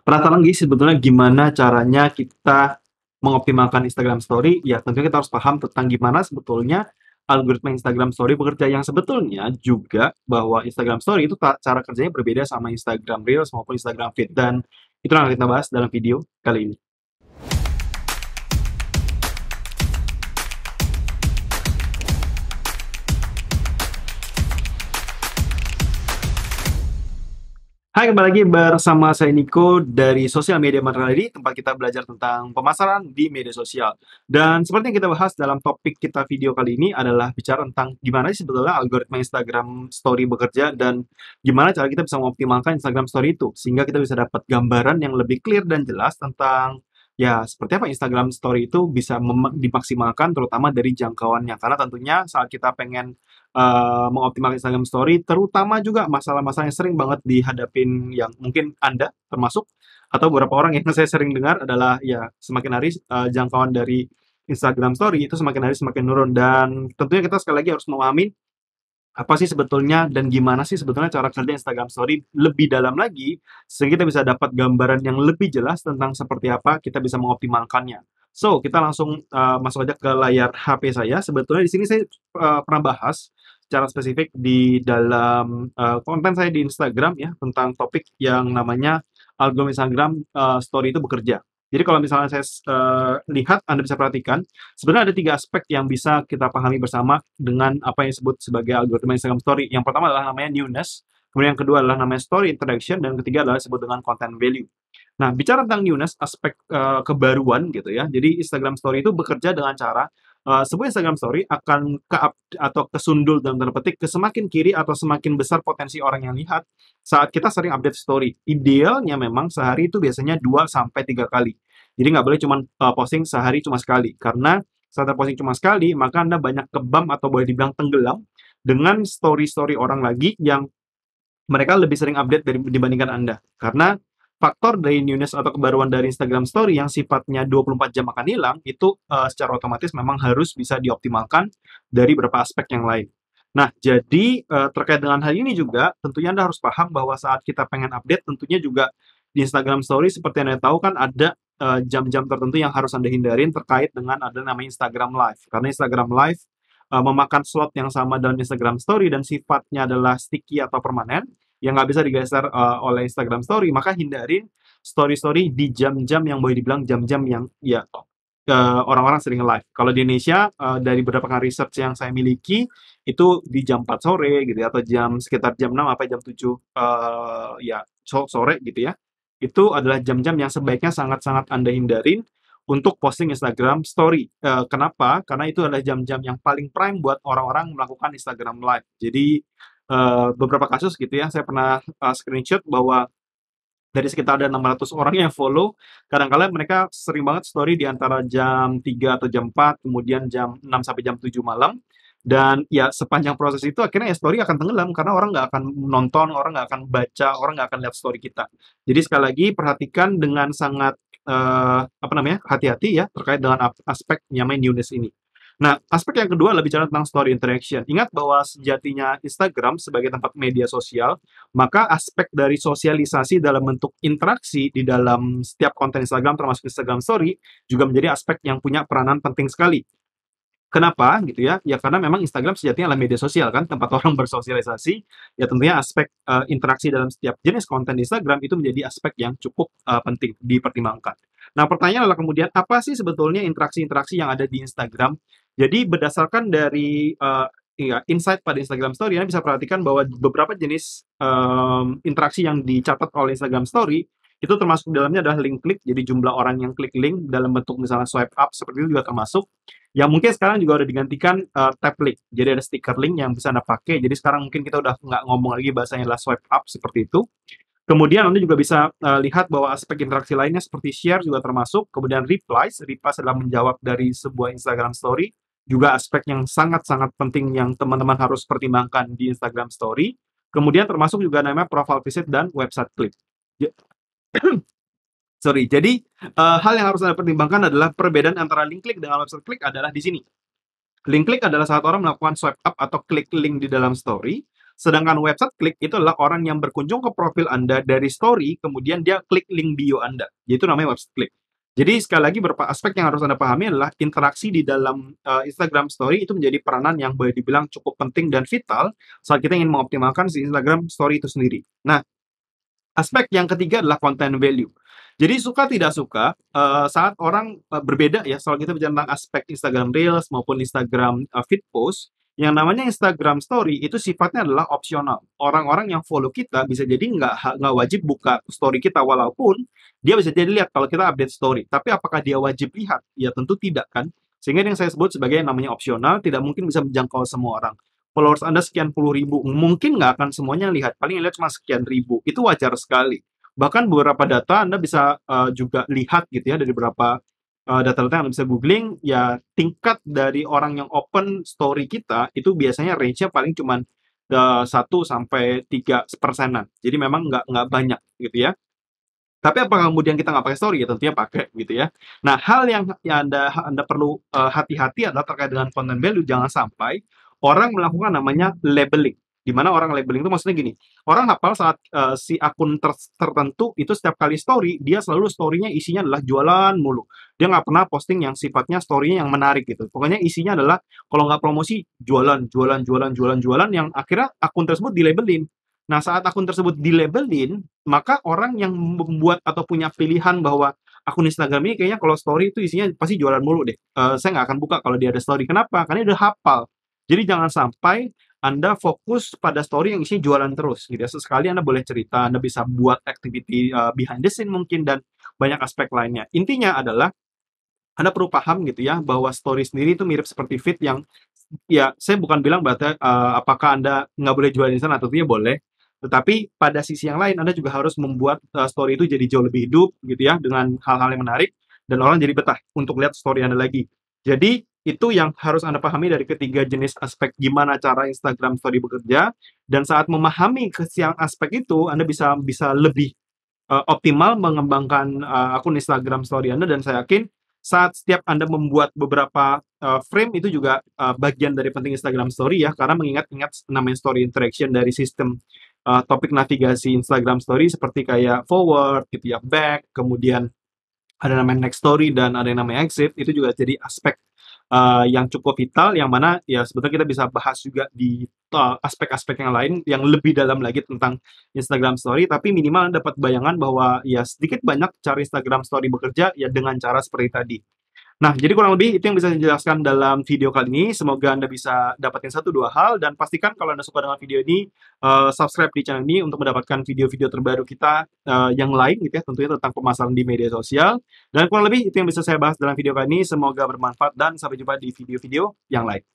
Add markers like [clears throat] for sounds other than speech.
Penasaran lagi, sebetulnya gimana caranya kita mengoptimalkan Instagram Story? Ya tentunya kita harus paham tentang gimana sebetulnya algoritma Instagram Story bekerja yang sebetulnya juga bahwa Instagram Story itu cara kerjanya berbeda sama Instagram Reels maupun Instagram Feed dan itu yang akan kita bahas dalam video kali ini. Hai, kembali lagi bersama saya Niko dari sosial Media Materiality, tempat kita belajar tentang pemasaran di media sosial. Dan seperti yang kita bahas dalam topik kita video kali ini adalah bicara tentang gimana sih sebetulnya algoritma Instagram Story bekerja dan gimana cara kita bisa mengoptimalkan Instagram Story itu sehingga kita bisa dapat gambaran yang lebih clear dan jelas tentang ya seperti apa Instagram Story itu bisa dimaksimalkan terutama dari jangkauannya karena tentunya saat kita pengen uh, mengoptimalkan Instagram Story terutama juga masalah-masalah yang sering banget dihadapin yang mungkin anda termasuk atau beberapa orang yang [laughs] saya sering dengar adalah ya semakin hari uh, jangkauan dari Instagram Story itu semakin hari semakin menurun dan tentunya kita sekali lagi harus memahami apa sih sebetulnya dan gimana sih sebetulnya cara kerja Instagram Story lebih dalam lagi sehingga kita bisa dapat gambaran yang lebih jelas tentang seperti apa kita bisa mengoptimalkannya. So, kita langsung uh, masuk aja ke layar HP saya. Sebetulnya di sini saya uh, pernah bahas secara spesifik di dalam uh, konten saya di Instagram ya tentang topik yang namanya algoritma Instagram uh, story itu bekerja. Jadi kalau misalnya saya uh, lihat, Anda bisa perhatikan, sebenarnya ada tiga aspek yang bisa kita pahami bersama dengan apa yang disebut sebagai algoritma Instagram Story. Yang pertama adalah namanya newness, kemudian yang kedua adalah namanya story interaction, dan ketiga adalah disebut dengan content value. Nah, bicara tentang newness, aspek uh, kebaruan gitu ya. Jadi Instagram Story itu bekerja dengan cara uh, sebuah Instagram Story akan ke atau kesundul dalam tanda petik ke semakin kiri atau semakin besar potensi orang yang lihat saat kita sering update story. Idealnya memang sehari itu biasanya 2 sampai 3 kali. Jadi nggak boleh cuma uh, eh, posting sehari cuma sekali karena saat posting cuma sekali, maka Anda banyak kebam atau boleh dibilang tenggelam dengan story-story orang lagi yang mereka lebih sering update dari, dibandingkan Anda. Karena faktor dari newness atau kebaruan dari Instagram Story yang sifatnya 24 jam akan hilang itu uh, secara otomatis memang harus bisa dioptimalkan dari beberapa aspek yang lain. Nah, jadi uh, terkait dengan hal ini juga tentunya Anda harus paham bahwa saat kita pengen update tentunya juga di Instagram Story seperti yang Anda tahu kan ada eh, jam-jam uh, tertentu yang harus Anda hindarin terkait dengan ada nama Instagram Live. Karena Instagram Live uh, memakan slot yang sama dalam Instagram Story dan sifatnya adalah sticky atau permanen, yang nggak bisa digeser uh, oleh Instagram Story, maka hindarin story-story di jam-jam yang boleh dibilang jam-jam yang ya orang-orang uh, sering live. Kalau di Indonesia uh, dari beberapa kali research yang saya miliki itu di jam 4 sore gitu ya atau jam sekitar jam 6 apa jam 7 uh, eh, ya sore gitu ya. Itu adalah jam-jam yang sebaiknya sangat-sangat Anda hindarin untuk posting Instagram story. Uh, kenapa? Karena itu adalah jam-jam yang paling prime buat orang-orang melakukan Instagram live. Jadi Eh, beberapa kasus gitu ya saya pernah uh, screenshot bahwa dari sekitar ada 600 orang yang follow, kadang -kadang mereka sering banget story di antara jam 3 atau jam 4, kemudian jam 6 sampai jam 7 malam. Dan ya sepanjang proses itu akhirnya ya story akan tenggelam karena orang nggak akan nonton, orang nggak akan baca, orang nggak akan lihat story kita. Jadi sekali lagi perhatikan dengan sangat uh, apa namanya hati-hati ya terkait dengan aspek nyamain newness ini. Nah, aspek yang kedua adalah bicara tentang story interaction. Ingat bahwa sejatinya Instagram sebagai tempat media sosial, maka aspek dari sosialisasi dalam bentuk interaksi di dalam setiap konten Instagram termasuk Instagram story juga menjadi aspek yang punya peranan penting sekali. Kenapa gitu ya? Ya karena memang Instagram sejatinya adalah media sosial kan, tempat [laughs] orang bersosialisasi. Ya tentunya aspek uh, interaksi dalam setiap jenis konten di Instagram itu menjadi aspek yang cukup uh, penting dipertimbangkan. Nah pertanyaan adalah kemudian apa sih sebetulnya interaksi-interaksi yang ada di Instagram jadi berdasarkan dari uh, insight pada Instagram Story, Anda bisa perhatikan bahwa beberapa jenis um, interaksi yang dicatat oleh Instagram Story itu termasuk dalamnya adalah link klik, jadi jumlah orang yang klik link dalam bentuk misalnya swipe up seperti itu juga termasuk. Yang mungkin sekarang juga udah digantikan uh, tap link, jadi ada stiker link yang bisa Anda pakai. Jadi sekarang mungkin kita udah nggak ngomong lagi bahasanya adalah swipe up seperti itu. Kemudian Anda juga bisa uh, lihat bahwa aspek interaksi lainnya seperti share juga termasuk, kemudian replies, replies adalah menjawab dari sebuah Instagram story, juga aspek yang sangat-sangat penting yang teman-teman harus pertimbangkan di Instagram story. Kemudian termasuk juga namanya profile visit dan website clip. [clears throat] Sorry, jadi uh, hal yang harus Anda pertimbangkan adalah perbedaan antara link klik dengan website klik adalah di sini. Link klik adalah saat orang melakukan swipe up atau klik link di dalam story, Sedangkan website klik itu adalah orang yang berkunjung ke profil Anda dari story, kemudian dia klik link bio Anda. Itu namanya website klik. Jadi sekali lagi beberapa aspek yang harus Anda pahami adalah interaksi di dalam uh, Instagram story itu menjadi peranan yang boleh dibilang cukup penting dan vital saat kita ingin mengoptimalkan si Instagram story itu sendiri. Nah, aspek yang ketiga adalah content value. Jadi suka tidak suka uh, saat orang uh, berbeda ya soal kita bicara tentang aspek Instagram Reels maupun Instagram uh, feed post yang namanya Instagram Story itu sifatnya adalah opsional. Orang-orang yang follow kita bisa jadi nggak nggak wajib buka story kita walaupun dia bisa jadi lihat kalau kita update story. Tapi apakah dia wajib lihat? Ya tentu tidak kan. Sehingga yang saya sebut sebagai namanya opsional tidak mungkin bisa menjangkau semua orang. Followers Anda sekian puluh ribu, mungkin nggak akan semuanya lihat. Paling lihat cuma sekian ribu. Itu wajar sekali. Bahkan beberapa data Anda bisa uh, juga lihat gitu ya dari beberapa data-data eh, yang bisa googling ya tingkat dari orang yang open story kita itu biasanya range-nya paling cuman eh, satu sampai tiga persenan. Jadi memang nggak nggak banyak gitu ya. Tapi apakah kemudian kita nggak pakai story? Ya tentunya pakai gitu ya. Nah hal yang, yang anda anda perlu eh, hati-hati uh, adalah terkait dengan content value. Jangan sampai orang melakukan namanya labeling. Dimana orang labeling itu maksudnya gini, orang hafal saat uh, si akun ter tertentu itu setiap kali story, dia selalu storynya isinya adalah jualan mulu. Dia nggak pernah posting yang sifatnya storynya yang menarik gitu. Pokoknya isinya adalah kalau nggak promosi, jualan, jualan, jualan, jualan, jualan, yang akhirnya akun tersebut dilabelin. Nah, saat akun tersebut dilabelin, maka orang yang membuat atau punya pilihan bahwa akun Instagram ini kayaknya kalau story itu isinya pasti jualan mulu deh. Uh, saya nggak akan buka kalau dia ada story. Kenapa? Karena dia udah hafal. Jadi jangan sampai anda fokus pada story yang isinya jualan terus gitu ya. Sesekali Anda boleh cerita, Anda bisa buat activity uh, behind the scene mungkin dan banyak aspek lainnya. Intinya adalah Anda perlu paham gitu ya bahwa story sendiri itu mirip seperti feed yang ya saya bukan bilang berarti uh, apakah Anda nggak boleh jualan instan atau tidak boleh. Tetapi pada sisi yang lain Anda juga harus membuat uh, story itu jadi jauh lebih hidup gitu ya dengan hal-hal yang menarik dan orang jadi betah untuk lihat story Anda lagi. Jadi itu yang harus Anda pahami dari ketiga jenis aspek gimana cara Instagram Story bekerja dan saat memahami kesiang aspek itu Anda bisa bisa lebih uh, optimal mengembangkan uh, akun Instagram Story Anda dan saya yakin saat setiap Anda membuat beberapa uh, frame itu juga uh, bagian dari penting Instagram Story ya karena mengingat-ingat namanya story interaction dari sistem uh, topik navigasi Instagram Story seperti kayak forward gitu ya back kemudian ada namanya next story dan ada yang namanya exit itu juga jadi aspek uh, yang cukup vital yang mana ya sebetulnya kita bisa bahas juga di aspek aspek-aspek yang lain yang lebih dalam lagi tentang Instagram Story tapi minimal dapat bayangan bahwa ya sedikit banyak cara Instagram Story bekerja ya dengan cara seperti tadi Nah, jadi kurang lebih itu yang bisa saya jelaskan dalam video kali ini. Semoga Anda bisa dapatin satu dua hal dan pastikan kalau Anda suka dengan video ini uh, subscribe di channel ini untuk mendapatkan video-video terbaru kita uh, yang lain gitu ya, tentunya tentang pemasaran di media sosial. Dan kurang lebih itu yang bisa saya bahas dalam video kali ini. Semoga bermanfaat dan sampai jumpa di video-video yang lain.